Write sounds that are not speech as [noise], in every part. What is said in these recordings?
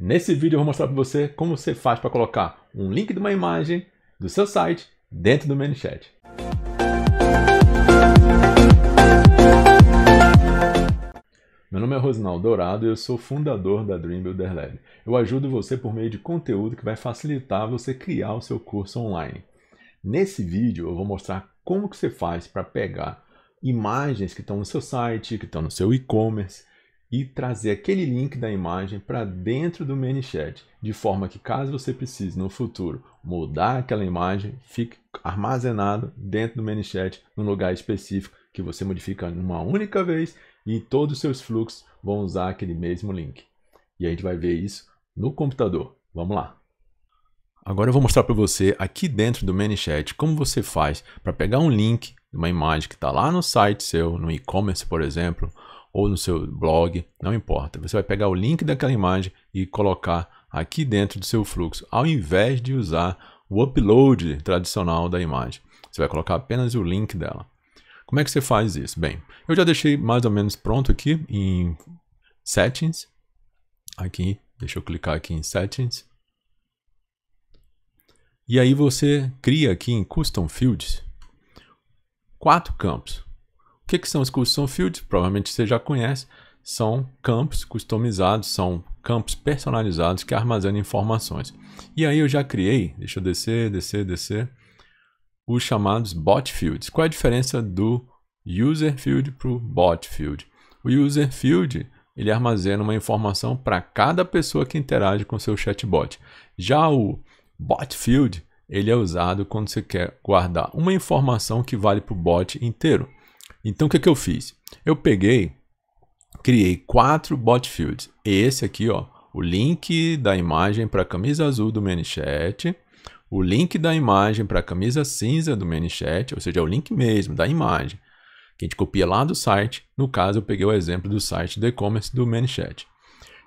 Nesse vídeo eu vou mostrar para você como você faz para colocar um link de uma imagem do seu site dentro do ManyChat. Meu nome é Rosinaldo Dourado e eu sou fundador da Dream Builder Lab. Eu ajudo você por meio de conteúdo que vai facilitar você criar o seu curso online. Nesse vídeo eu vou mostrar como que você faz para pegar imagens que estão no seu site, que estão no seu e-commerce, e trazer aquele link da imagem para dentro do ManyChat, de forma que caso você precise no futuro mudar aquela imagem, fique armazenado dentro do ManyChat, num lugar específico que você modifica uma única vez e todos os seus fluxos vão usar aquele mesmo link. E a gente vai ver isso no computador. Vamos lá! Agora eu vou mostrar para você aqui dentro do ManyChat como você faz para pegar um link de uma imagem que está lá no site seu, no e-commerce, por exemplo, ou no seu blog, não importa. Você vai pegar o link daquela imagem e colocar aqui dentro do seu fluxo, ao invés de usar o upload tradicional da imagem. Você vai colocar apenas o link dela. Como é que você faz isso? Bem, eu já deixei mais ou menos pronto aqui em Settings. Aqui, deixa eu clicar aqui em Settings. E aí você cria aqui em Custom Fields quatro campos que, que são os custom fields? Provavelmente você já conhece. São campos customizados, são campos personalizados que armazenam informações. E aí eu já criei, deixa eu descer, descer, descer, os chamados bot fields. Qual é a diferença do user field para o bot field? O user field ele armazena uma informação para cada pessoa que interage com seu chatbot. Já o bot field ele é usado quando você quer guardar uma informação que vale para o bot inteiro. Então o que, que eu fiz? Eu peguei, criei quatro bot fields. Esse aqui, ó, o link da imagem para a camisa azul do ManyChat, o link da imagem para a camisa cinza do ManyChat, ou seja, é o link mesmo da imagem, que a gente copia lá do site. No caso, eu peguei o exemplo do site do e-commerce do ManyChat.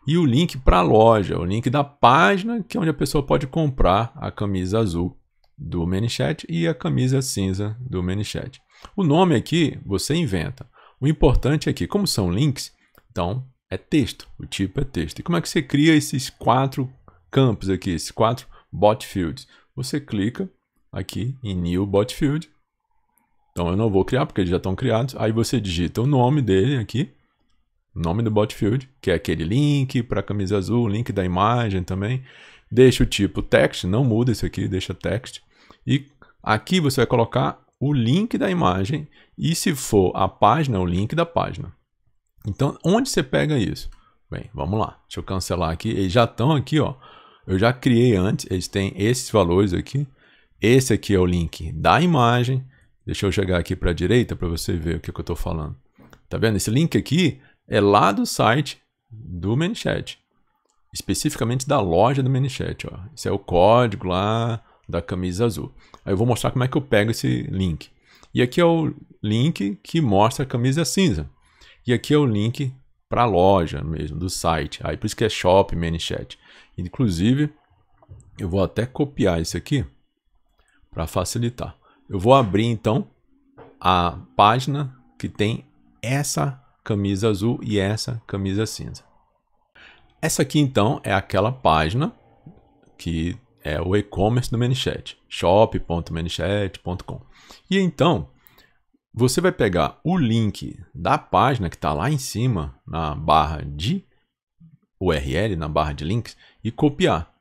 E o link para a loja, o link da página, que é onde a pessoa pode comprar a camisa azul do ManyChat e a camisa cinza do ManyChat. O nome aqui você inventa. O importante é que, como são links, então é texto, o tipo é texto. E como é que você cria esses quatro campos aqui, esses quatro bot fields? Você clica aqui em New Bot Field. Então eu não vou criar porque eles já estão criados. Aí você digita o nome dele aqui, nome do bot field, que é aquele link para a camisa azul, link da imagem também. Deixa o tipo text, não muda isso aqui, deixa text. E aqui você vai colocar o link da imagem e, se for a página, o link da página. Então, onde você pega isso? Bem, vamos lá. Deixa eu cancelar aqui. Eles já estão aqui, ó. Eu já criei antes. Eles têm esses valores aqui. Esse aqui é o link da imagem. Deixa eu chegar aqui para a direita para você ver o que, que eu estou falando. Tá vendo? Esse link aqui é lá do site do ManyChat. Especificamente da loja do ManyChat. Ó. Esse é o código lá da camisa azul. Aí eu vou mostrar como é que eu pego esse link. E aqui é o link que mostra a camisa cinza. E aqui é o link para a loja mesmo, do site. Aí por isso que é Shop ManyChat. Inclusive, eu vou até copiar isso aqui para facilitar. Eu vou abrir então a página que tem essa camisa azul e essa camisa cinza. Essa aqui então é aquela página que é o e-commerce do Manichat, shop.manichat.com. E então, você vai pegar o link da página que está lá em cima, na barra de URL, na barra de links, e copiar.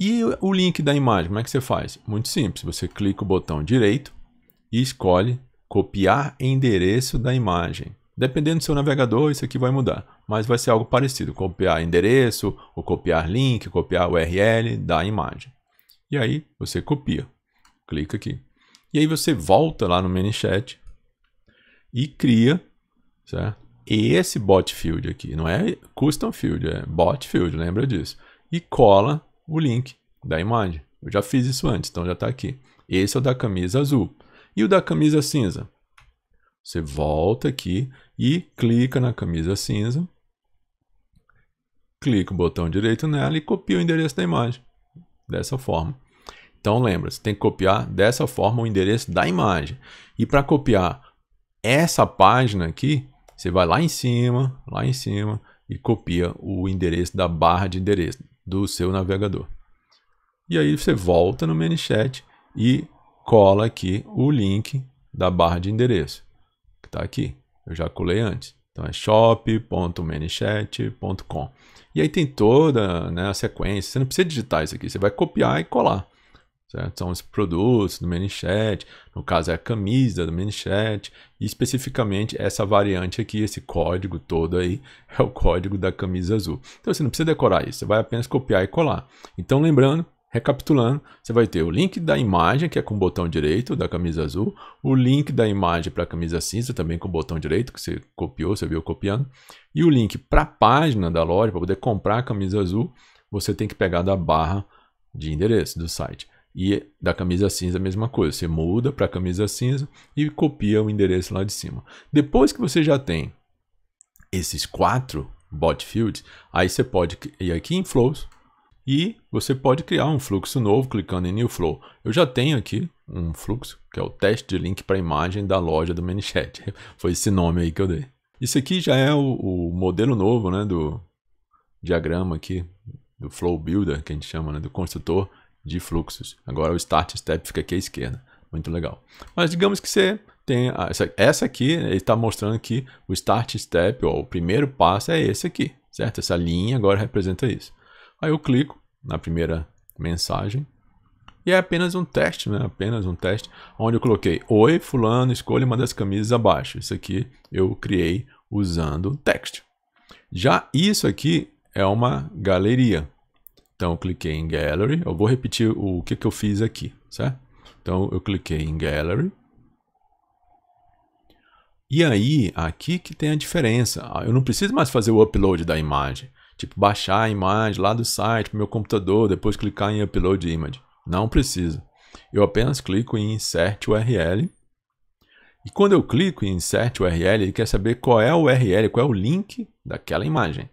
E o link da imagem, como é que você faz? Muito simples, você clica o botão direito e escolhe copiar endereço da imagem. Dependendo do seu navegador, isso aqui vai mudar, mas vai ser algo parecido, copiar endereço, ou copiar link, copiar URL da imagem. E aí você copia, clica aqui. E aí você volta lá no ManyChat e cria, certo? esse bot field aqui, não é custom field, é bot field, lembra disso. E cola o link da imagem. Eu já fiz isso antes, então já está aqui. Esse é o da camisa azul. E o da camisa cinza? Você volta aqui e clica na camisa cinza, clica o botão direito nela e copia o endereço da imagem. Dessa forma. Então lembra, você tem que copiar dessa forma o endereço da imagem. E para copiar essa página aqui, você vai lá em cima, lá em cima e copia o endereço da barra de endereço do seu navegador. E aí você volta no ManyChat e cola aqui o link da barra de endereço está aqui. Eu já colei antes. Então é shop.manichat.com. E aí tem toda né, a sequência. Você não precisa digitar isso aqui, você vai copiar e colar. Certo? São os produtos do ManyChat, no caso é a camisa do ManyChat, e especificamente essa variante aqui, esse código todo aí, [laughs] é o código da camisa azul. Então você não precisa decorar isso, você vai apenas copiar e colar. Então lembrando, Recapitulando, você vai ter o link da imagem, que é com o botão direito da camisa azul, o link da imagem para a camisa cinza, também com o botão direito, que você copiou, você viu copiando, e o link para a página da loja, para poder comprar a camisa azul, você tem que pegar da barra de endereço do site. E da camisa cinza a mesma coisa, você muda para a camisa cinza e copia o endereço lá de cima. Depois que você já tem esses quatro bot fields, aí você pode ir aqui em Flows, e você pode criar um fluxo novo clicando em New Flow. Eu já tenho aqui um fluxo, que é o teste de link para imagem da loja do ManyChat. [laughs] Foi esse nome aí que eu dei. Isso aqui já é o, o, modelo novo né, do diagrama aqui, do Flow Builder, que a gente chama, né, do construtor de fluxos. Agora o Start Step fica aqui à esquerda. Muito legal. Mas digamos que você tem... Ah, essa, essa aqui, ele está mostrando que o Start Step, ó, o primeiro passo é esse aqui, certo? Essa linha agora representa isso. Aí eu clico na primeira mensagem e é apenas um teste, né? Apenas um teste, onde eu coloquei Oi, fulano, escolha uma das camisas abaixo. Isso aqui eu criei usando text. Já isso aqui é uma galeria. Então eu cliquei em Gallery. Eu vou repetir o que, que eu fiz aqui, certo? Então eu cliquei em Gallery. E aí, aqui que tem a diferença. Ah, eu não preciso mais fazer o upload da imagem tipo baixar a imagem lá do site para meu computador, depois clicar em Upload Image. Não precisa. Eu apenas clico em Insert URL. E quando eu clico em Insert URL, ele quer saber qual é o URL, qual é o link daquela imagem.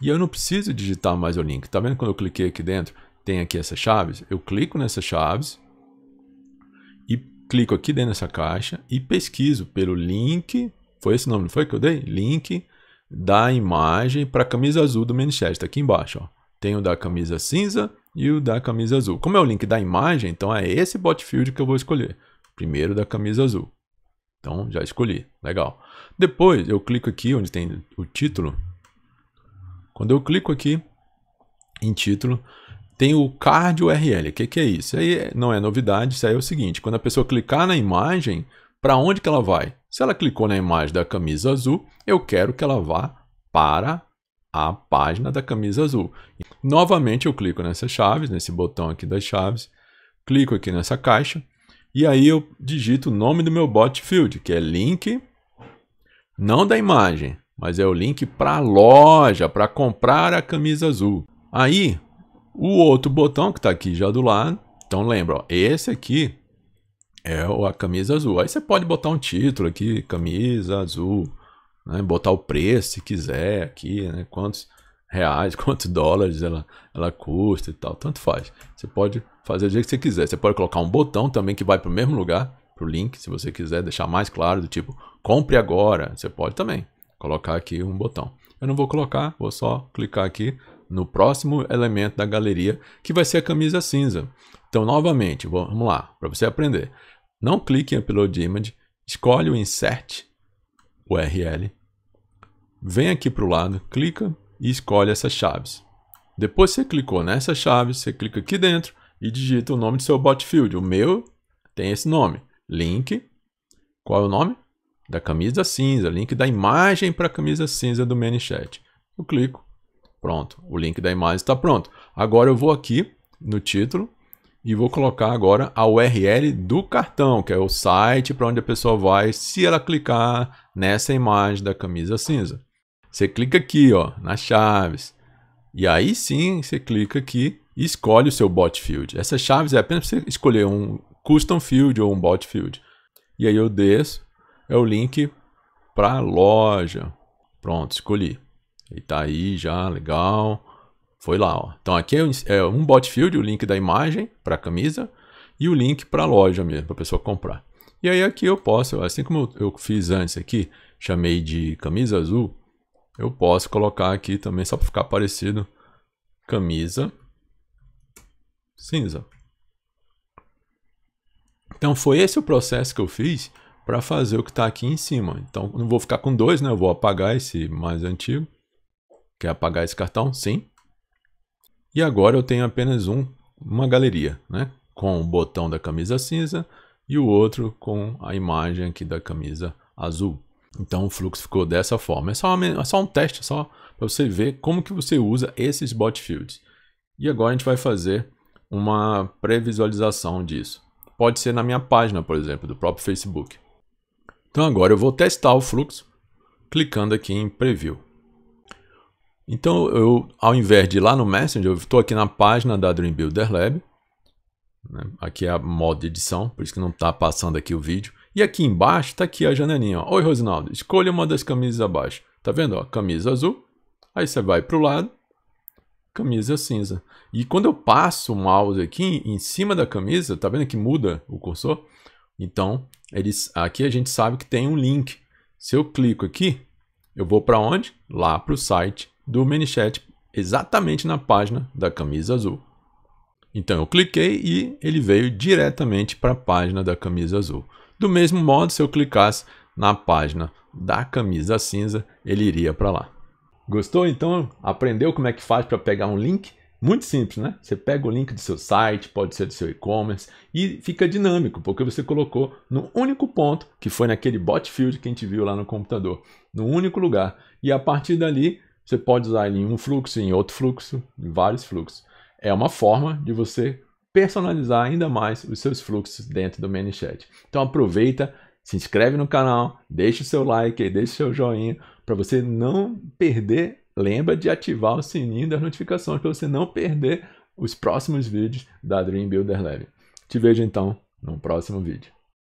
E eu não preciso digitar mais o link. Tá vendo quando eu cliquei aqui dentro? Tem aqui essas chaves. Eu clico nessas chaves e clico aqui dentro dessa caixa e pesquiso pelo link. Foi esse nome, não foi que eu dei? Link da imagem para a camisa azul do Manchester, aqui embaixo. Ó. Tem o da camisa cinza e o da camisa azul. Como é o link da imagem, então é esse bot field que eu vou escolher. Primeiro da camisa azul. Então já escolhi, legal. Depois eu clico aqui onde tem o título. Quando eu clico aqui em título, tem o card URL. O que, que, é isso? Aí não é novidade, isso aí é o seguinte: quando a pessoa clicar na imagem, para onde que ela vai? Se ela clicou na imagem da camisa azul, eu quero que ela vá para a página da camisa azul. Novamente eu clico nessas chaves, nesse botão aqui das chaves, clico aqui nessa caixa e aí eu digito o nome do meu bot field, que é link não da imagem, mas é o link para a loja, para comprar a camisa azul. Aí, o outro botão que está aqui já do lado, então lembra, ó, esse aqui é a camisa azul. Aí você pode botar um título aqui, camisa azul, né? botar o preço se quiser aqui, né? quantos reais, [laughs] quantos dólares ela, ela custa e tal, tanto faz. Você pode fazer do jeito que você quiser. Você pode colocar um botão também que vai para o mesmo lugar, para o link, se você quiser deixar mais claro, do tipo, compre agora. Você pode também colocar aqui um botão. Eu não vou colocar, vou só clicar aqui, no próximo elemento da galeria, que vai ser a camisa cinza. Então, novamente, vamos lá, para você aprender. Não clique em Upload Image, escolhe o Insert URL, vem aqui para o lado, clica e escolhe essas chaves. Depois você clicou nessa chave, você clica aqui dentro e digita o nome do seu bot field. O meu tem esse nome, link, qual é o nome? Da camisa cinza, link da imagem para a camisa cinza do ManyChat. Eu clico, Pronto, o link da imagem está pronto. Agora eu vou aqui no título e vou colocar agora a URL do cartão, que é o site para onde a pessoa vai se ela clicar nessa imagem da camisa cinza. Você clica aqui, ó, nas chaves. E aí sim, você clica aqui e escolhe o seu bot field. Essas chaves é apenas você escolher um custom field ou um bot field. E aí eu desço, é o link para loja. Pronto, escolhi. Ele tá aí já, legal. Foi lá, ó. Então aqui é, é um bot field, o link da imagem para a camisa e o link para a loja mesmo, para a pessoa comprar. E aí aqui eu posso, assim como eu fiz antes aqui, chamei de camisa azul, eu posso colocar aqui também, só para ficar parecido, camisa cinza. Então foi esse o processo que eu fiz para fazer o que está aqui em cima. Então não vou ficar com dois, né? Eu vou apagar esse mais antigo. Quer apagar esse cartão? Sim. E agora eu tenho apenas um, uma galeria, né? Com o botão da camisa cinza e o outro com a imagem aqui da camisa azul. Então o fluxo ficou dessa forma. É só, uma, é só um teste, só para você ver como que você usa esses bot fields. E agora a gente vai fazer uma pré-visualização disso. Pode ser na minha página, por exemplo, do próprio Facebook. Então agora eu vou testar o fluxo clicando aqui em Preview. Então, eu, ao invés de ir lá no Messenger, eu estou aqui na página da Dream Builder Lab. Né? Aqui é a modo de edição, por isso que não está passando aqui o vídeo. E aqui embaixo está aqui a janelinha. Ó. Oi, Rosinaldo, escolha uma das camisas abaixo. Tá vendo? Ó, camisa azul. Aí você vai para o lado, camisa cinza. E quando eu passo o mouse aqui em cima da camisa, tá vendo que muda o cursor? Então, eles, aqui a gente sabe que tem um link. Se eu clico aqui, eu vou para onde? Lá para o site do Manichat exatamente na página da camisa azul. Então eu cliquei e ele veio diretamente para a página da camisa azul. Do mesmo modo, se eu clicasse na página da camisa cinza, ele iria para lá. Gostou então? Aprendeu como é que faz para pegar um link? Muito simples, né? Você pega o link do seu site, pode ser do seu e-commerce, e fica dinâmico, porque você colocou no único ponto, que foi naquele bot field que a gente viu lá no computador, no único lugar. E a partir dali, você pode usar ele em um fluxo, em outro fluxo, em vários fluxos. É uma forma de você personalizar ainda mais os seus fluxos dentro do ManyChat. Então aproveita, se inscreve no canal, deixa o seu like, deixa o seu joinha para você não perder. Lembra de ativar o sininho das notificações para você não perder os próximos vídeos da Dream Builder Lab. Te vejo então no próximo vídeo.